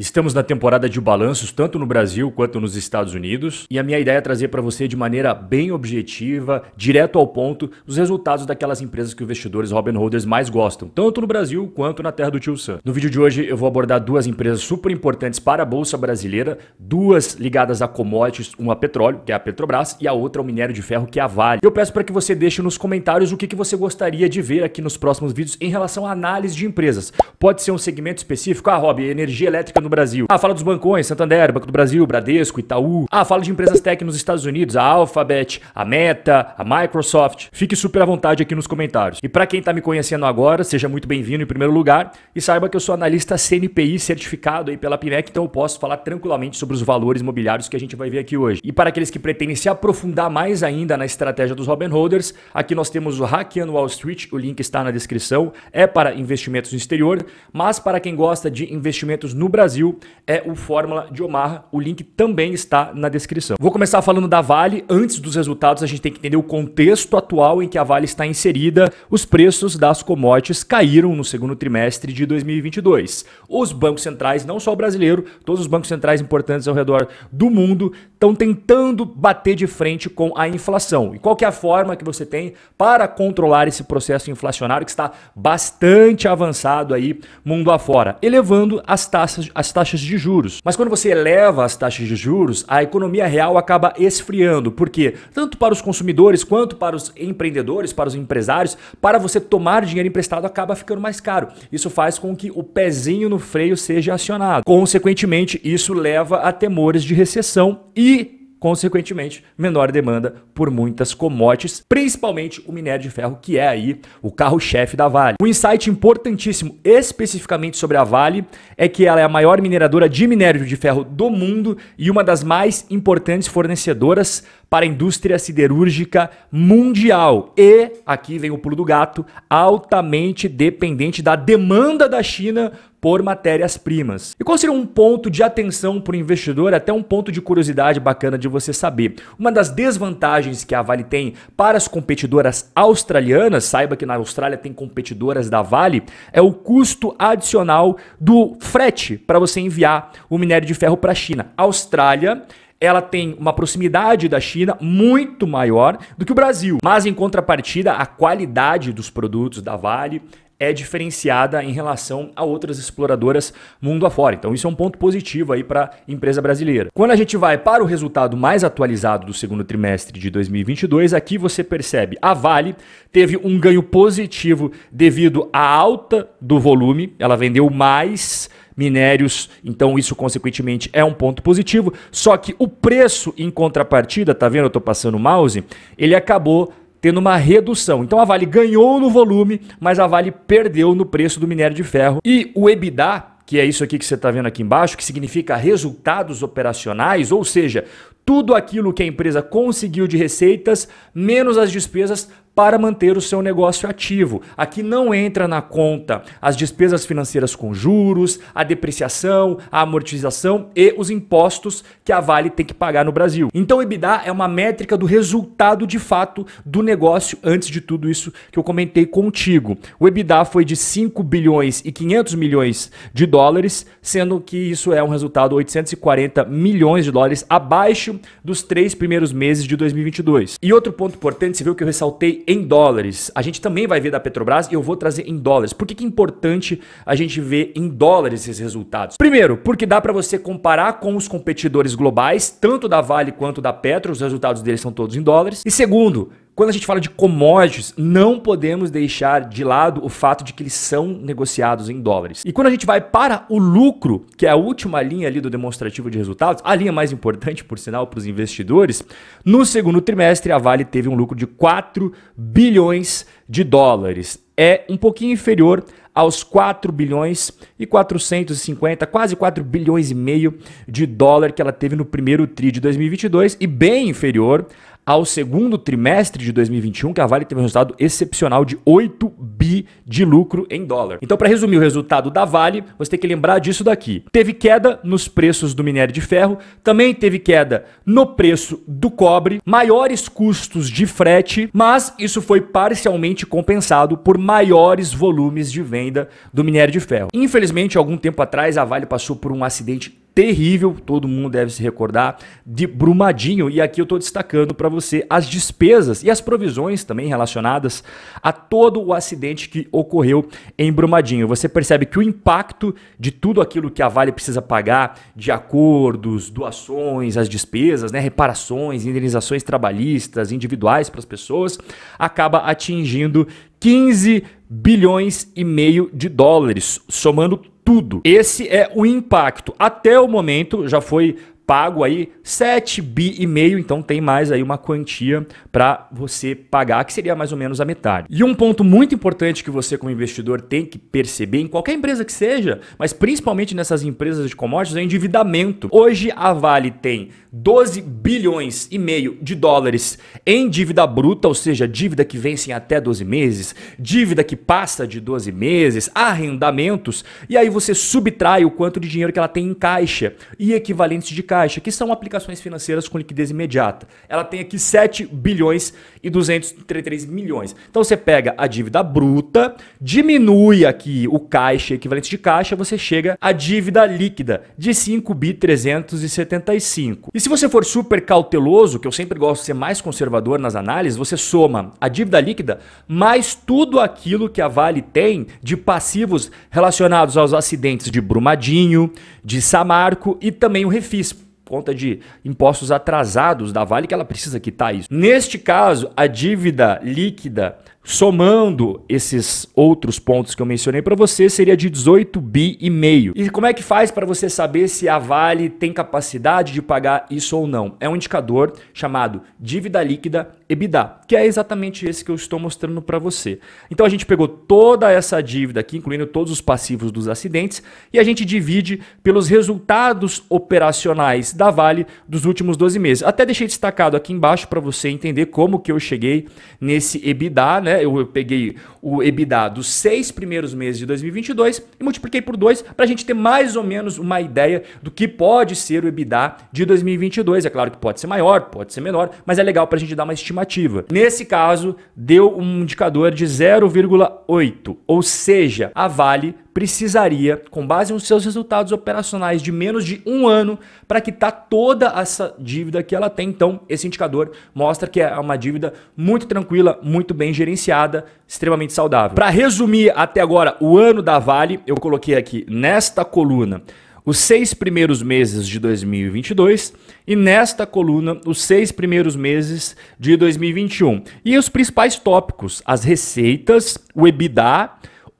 Estamos na temporada de balanços, tanto no Brasil quanto nos Estados Unidos, e a minha ideia é trazer para você de maneira bem objetiva, direto ao ponto, os resultados daquelas empresas que os investidores Robin Holders mais gostam, tanto no Brasil quanto na terra do tio Sam. No vídeo de hoje eu vou abordar duas empresas super importantes para a Bolsa Brasileira, duas ligadas a commodities, uma a petróleo, que é a Petrobras, e a outra ao minério de ferro, que é a Vale. Eu peço para que você deixe nos comentários o que, que você gostaria de ver aqui nos próximos vídeos em relação à análise de empresas. Pode ser um segmento específico, ah, Rob, energia elétrica no no Brasil. Ah, fala dos bancões, Santander, Banco do Brasil, Bradesco, Itaú. Ah, fala de empresas tech nos Estados Unidos, a Alphabet, a Meta, a Microsoft. Fique super à vontade aqui nos comentários. E para quem está me conhecendo agora, seja muito bem-vindo em primeiro lugar e saiba que eu sou analista CNPI certificado aí pela PMEC, então eu posso falar tranquilamente sobre os valores imobiliários que a gente vai ver aqui hoje. E para aqueles que pretendem se aprofundar mais ainda na estratégia dos Robin Holders, aqui nós temos o Hackeando Wall Street, o link está na descrição, é para investimentos no exterior, mas para quem gosta de investimentos no Brasil, Brasil é o Fórmula de Omar. O link também está na descrição. Vou começar falando da Vale. Antes dos resultados, a gente tem que entender o contexto atual em que a Vale está inserida. Os preços das commodities caíram no segundo trimestre de 2022. Os bancos centrais, não só o brasileiro, todos os bancos centrais importantes ao redor do mundo estão tentando bater de frente com a inflação. E qual é a forma que você tem para controlar esse processo inflacionário que está bastante avançado aí mundo afora, elevando as taxas, as taxas de juros. Mas quando você eleva as taxas de juros, a economia real acaba esfriando, porque tanto para os consumidores quanto para os empreendedores, para os empresários, para você tomar dinheiro emprestado acaba ficando mais caro. Isso faz com que o pezinho no freio seja acionado. Consequentemente, isso leva a temores de recessão e consequentemente, menor demanda por muitas commodities, principalmente o minério de ferro, que é aí o carro-chefe da Vale. Um insight importantíssimo, especificamente sobre a Vale, é que ela é a maior mineradora de minério de ferro do mundo e uma das mais importantes fornecedoras para a indústria siderúrgica mundial e, aqui vem o pulo do gato, altamente dependente da demanda da China por matérias-primas. E qual seria um ponto de atenção para o investidor, até um ponto de curiosidade bacana de você saber? Uma das desvantagens que a Vale tem para as competidoras australianas, saiba que na Austrália tem competidoras da Vale, é o custo adicional do frete para você enviar o minério de ferro para a China. Austrália ela tem uma proximidade da China muito maior do que o Brasil. Mas em contrapartida, a qualidade dos produtos da Vale é diferenciada em relação a outras exploradoras mundo afora. Então, isso é um ponto positivo aí para a empresa brasileira. Quando a gente vai para o resultado mais atualizado do segundo trimestre de 2022, aqui você percebe a Vale teve um ganho positivo devido à alta do volume, ela vendeu mais minérios. Então, isso, consequentemente, é um ponto positivo. Só que o preço, em contrapartida, tá vendo? Eu estou passando o mouse, ele acabou tendo uma redução. Então a Vale ganhou no volume, mas a Vale perdeu no preço do minério de ferro. E o EBITDA, que é isso aqui que você está vendo aqui embaixo, que significa resultados operacionais, ou seja, tudo aquilo que a empresa conseguiu de receitas, menos as despesas, para manter o seu negócio ativo. Aqui não entra na conta as despesas financeiras com juros, a depreciação, a amortização e os impostos que a Vale tem que pagar no Brasil. Então o EBITDA é uma métrica do resultado de fato do negócio antes de tudo isso que eu comentei contigo. O EBITDA foi de 5 bilhões e 500 milhões de dólares, sendo que isso é um resultado 840 milhões de dólares abaixo dos três primeiros meses de 2022. E outro ponto importante, você viu que eu ressaltei em dólares. A gente também vai ver da Petrobras e eu vou trazer em dólares. Por que, que é importante a gente ver em dólares esses resultados? Primeiro, porque dá para você comparar com os competidores globais, tanto da Vale quanto da Petro, os resultados deles são todos em dólares. E segundo, quando a gente fala de commodities, não podemos deixar de lado o fato de que eles são negociados em dólares. E quando a gente vai para o lucro, que é a última linha ali do demonstrativo de resultados, a linha mais importante, por sinal, para os investidores, no segundo trimestre a Vale teve um lucro de 4 bilhões de dólares. É um pouquinho inferior aos 4 bilhões e 450, quase 4 bilhões e meio de dólar que ela teve no primeiro tri de 2022 e bem inferior ao segundo trimestre de 2021, que a Vale teve um resultado excepcional de 8 bi de lucro em dólar. Então, para resumir o resultado da Vale, você tem que lembrar disso daqui. Teve queda nos preços do minério de ferro, também teve queda no preço do cobre, maiores custos de frete, mas isso foi parcialmente compensado por maiores volumes de venda do minério de ferro. Infelizmente, algum tempo atrás, a Vale passou por um acidente terrível, todo mundo deve se recordar, de Brumadinho. E aqui eu estou destacando para você as despesas e as provisões também relacionadas a todo o acidente que ocorreu em Brumadinho. Você percebe que o impacto de tudo aquilo que a Vale precisa pagar, de acordos, doações, as despesas, né, reparações, indenizações trabalhistas, individuais para as pessoas, acaba atingindo 15 bilhões e meio de dólares, somando tudo. Esse é o impacto. Até o momento, já foi pago aí 7 bi e meio, então tem mais aí uma quantia para você pagar, que seria mais ou menos a metade. E um ponto muito importante que você como investidor tem que perceber em qualquer empresa que seja, mas principalmente nessas empresas de commodities é endividamento. Hoje a Vale tem 12 bilhões e meio de dólares em dívida bruta, ou seja, dívida que vence em até 12 meses, dívida que passa de 12 meses, arrendamentos, e aí você subtrai o quanto de dinheiro que ela tem em caixa e equivalentes de caixa caixa, que são aplicações financeiras com liquidez imediata. Ela tem aqui 7 bilhões e 233 milhões. Então você pega a dívida bruta, diminui aqui o caixa, equivalente de caixa, você chega à dívida líquida de 5 bi 375. E se você for super cauteloso, que eu sempre gosto de ser mais conservador nas análises, você soma a dívida líquida mais tudo aquilo que a Vale tem de passivos relacionados aos acidentes de Brumadinho, de Samarco e também o Refis conta de impostos atrasados da Vale que ela precisa quitar isso. Neste caso, a dívida líquida Somando esses outros pontos que eu mencionei para você, seria de 18 bi e meio. E como é que faz para você saber se a Vale tem capacidade de pagar isso ou não? É um indicador chamado dívida líquida EBITDA, que é exatamente esse que eu estou mostrando para você. Então a gente pegou toda essa dívida aqui, incluindo todos os passivos dos acidentes, e a gente divide pelos resultados operacionais da Vale dos últimos 12 meses. Até deixei destacado aqui embaixo para você entender como que eu cheguei nesse EBITDA, né? né? Eu, eu peguei o EBITDA dos seis primeiros meses de 2022 e multipliquei por dois para a gente ter mais ou menos uma ideia do que pode ser o EBITDA de 2022. É claro que pode ser maior, pode ser menor, mas é legal para a gente dar uma estimativa. Nesse caso, deu um indicador de 0,8, ou seja, a Vale precisaria, com base nos seus resultados operacionais de menos de um ano, para quitar toda essa dívida que ela tem. Então, esse indicador mostra que é uma dívida muito tranquila, muito bem gerenciada, extremamente saudável. Para resumir até agora o ano da Vale, eu coloquei aqui nesta coluna os seis primeiros meses de 2022 e nesta coluna os seis primeiros meses de 2021. E os principais tópicos: as receitas, o EBITDA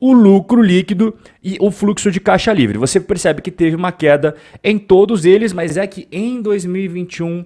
o lucro líquido e o fluxo de caixa livre. Você percebe que teve uma queda em todos eles, mas é que em 2021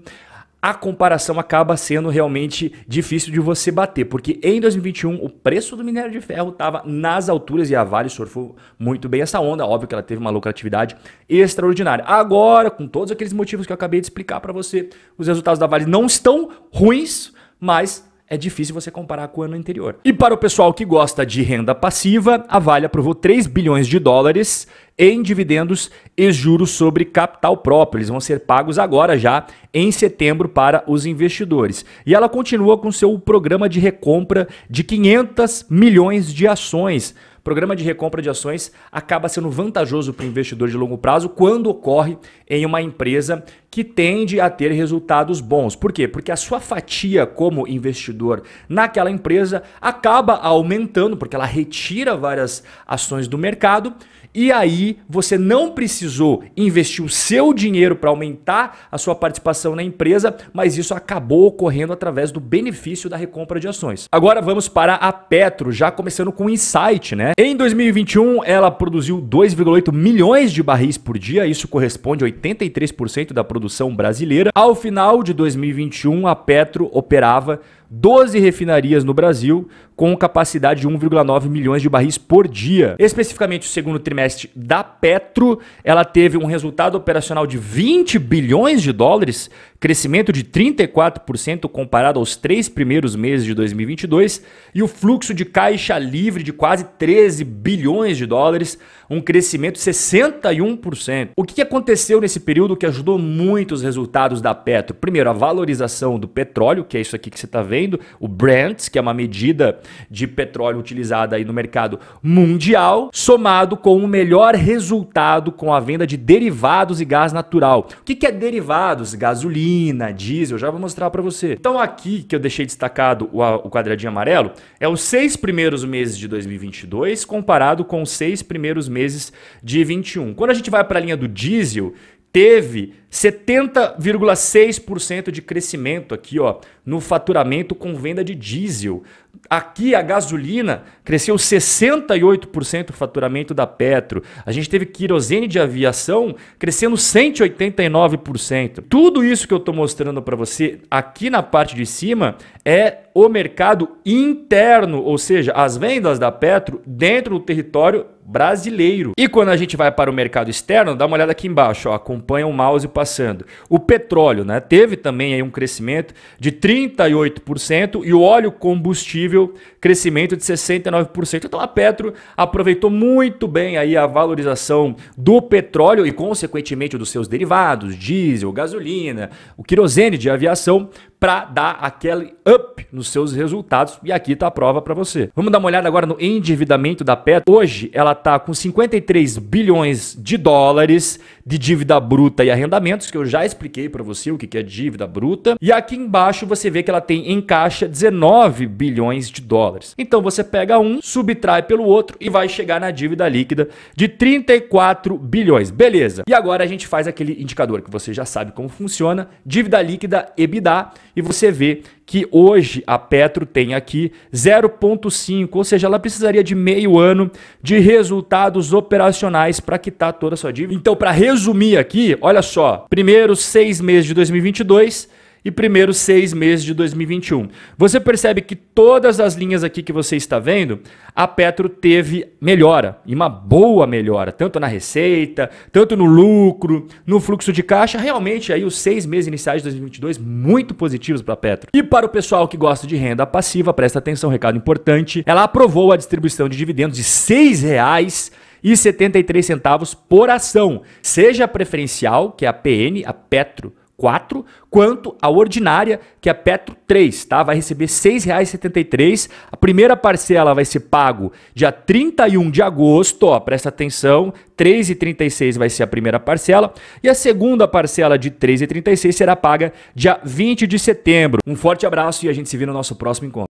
a comparação acaba sendo realmente difícil de você bater, porque em 2021 o preço do minério de ferro estava nas alturas e a Vale surfou muito bem essa onda, óbvio que ela teve uma lucratividade extraordinária. Agora, com todos aqueles motivos que eu acabei de explicar para você, os resultados da Vale não estão ruins, mas é difícil você comparar com o ano anterior. E para o pessoal que gosta de renda passiva, a Vale aprovou 3 bilhões de dólares em dividendos e juros sobre capital próprio. Eles vão ser pagos agora já em setembro para os investidores. E ela continua com seu programa de recompra de 500 milhões de ações. programa de recompra de ações acaba sendo vantajoso para o investidor de longo prazo quando ocorre em uma empresa que tende a ter resultados bons. Por quê? Porque a sua fatia como investidor naquela empresa acaba aumentando, porque ela retira várias ações do mercado e aí você não precisou investir o seu dinheiro para aumentar a sua participação na empresa, mas isso acabou ocorrendo através do benefício da recompra de ações. Agora vamos para a Petro, já começando com o insight, né? Em 2021 ela produziu 2,8 milhões de barris por dia, isso corresponde a 83% da produção brasileira. Ao final de 2021 a Petro operava 12 refinarias no Brasil, com capacidade de 1,9 milhões de barris por dia. Especificamente o segundo trimestre da Petro, ela teve um resultado operacional de 20 bilhões de dólares, crescimento de 34% comparado aos três primeiros meses de 2022, e o fluxo de caixa livre de quase 13 bilhões de dólares, um crescimento de 61%. O que aconteceu nesse período que ajudou muito os resultados da Petro? Primeiro, a valorização do petróleo, que é isso aqui que você está vendo, o Brent, que é uma medida de petróleo utilizada aí no mercado mundial, somado com o melhor resultado com a venda de derivados e gás natural. O que, é derivados? Gasolina, diesel, já vou mostrar para você. Então aqui que eu deixei destacado o, o quadradinho amarelo, é os seis primeiros meses de 2022 comparado com os seis primeiros meses de 21. Quando a gente vai para a linha do diesel, teve 70,6% de crescimento aqui, ó, no faturamento com venda de diesel. Aqui a gasolina cresceu 68% o faturamento da Petro. A gente teve querosene de aviação crescendo 189%. Tudo isso que eu estou mostrando para você aqui na parte de cima é o mercado interno, ou seja, as vendas da Petro dentro do território brasileiro. E quando a gente vai para o mercado externo, dá uma olhada aqui embaixo, ó, acompanha o mouse passando. O petróleo né, teve também aí um crescimento de 38% e o óleo combustível crescimento de 69%. Então a Petro aproveitou muito bem aí a valorização do petróleo e consequentemente dos seus derivados, diesel, gasolina, o querosene de aviação para dar aquele up nos seus resultados e aqui está a prova para você. Vamos dar uma olhada agora no endividamento da Petro. Hoje ela está com 53 bilhões de dólares, de dívida bruta e arrendamentos, que eu já expliquei para você o que é dívida bruta. E aqui embaixo você vê que ela tem em caixa 19 bilhões de dólares. Então você pega um, subtrai pelo outro e vai chegar na dívida líquida de 34 bilhões. Beleza. E agora a gente faz aquele indicador que você já sabe como funciona, dívida líquida EBITDA, e você vê que hoje a Petro tem aqui 0,5, ou seja, ela precisaria de meio ano de resultados operacionais para quitar toda a sua dívida. Então, para resumir aqui, olha só: primeiros seis meses de 2022 e primeiros seis meses de 2021. Você percebe que todas as linhas aqui que você está vendo, a Petro teve melhora, e uma boa melhora, tanto na receita, tanto no lucro, no fluxo de caixa. Realmente, aí os seis meses iniciais de 2022 muito positivos para a Petro. E para o pessoal que gosta de renda passiva, presta atenção, recado importante, ela aprovou a distribuição de dividendos de R$ 6,00 e 73 centavos por ação, seja preferencial, que é a PN, a Petro 4, quanto a ordinária, que é Petro 3, tá? Vai receber R$ 6,73. A primeira parcela vai ser pago dia 31 de agosto, ó, presta atenção, R$ 3,36 vai ser a primeira parcela, e a segunda parcela de R$ 3,36 será paga dia 20 de setembro. Um forte abraço e a gente se vê no nosso próximo encontro.